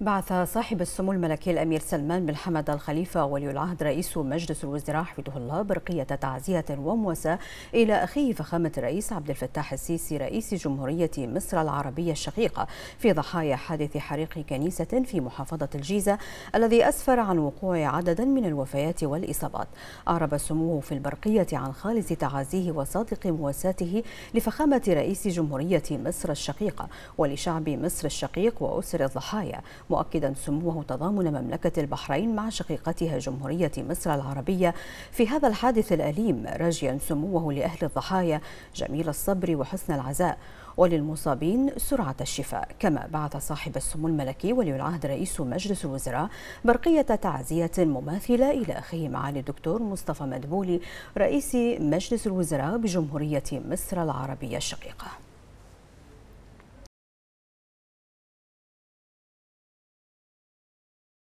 بعث صاحب السمو الملكي الأمير سلمان بن حمد الخليفة ولي العهد رئيس مجلس الوزراء حفظه الله برقية تعزية ومواساة إلى أخيه فخامة الرئيس عبد الفتاح السيسي رئيس جمهورية مصر العربية الشقيقة في ضحايا حادث حريق كنيسة في محافظة الجيزة الذي أسفر عن وقوع عدد من الوفيات والإصابات أعرب سموه في البرقية عن خالص تعازيه وصادق مواساته لفخامة رئيس جمهورية مصر الشقيقة ولشعب مصر الشقيق وأسر الضحايا مؤكدا سموه تضامن مملكة البحرين مع شقيقتها جمهورية مصر العربية في هذا الحادث الأليم راجيا سموه لأهل الضحايا جميل الصبر وحسن العزاء وللمصابين سرعة الشفاء كما بعث صاحب السمو الملكي ولي العهد رئيس مجلس الوزراء برقية تعزية مماثلة إلى أخيه معالي الدكتور مصطفى مدبولي رئيس مجلس الوزراء بجمهورية مصر العربية الشقيقة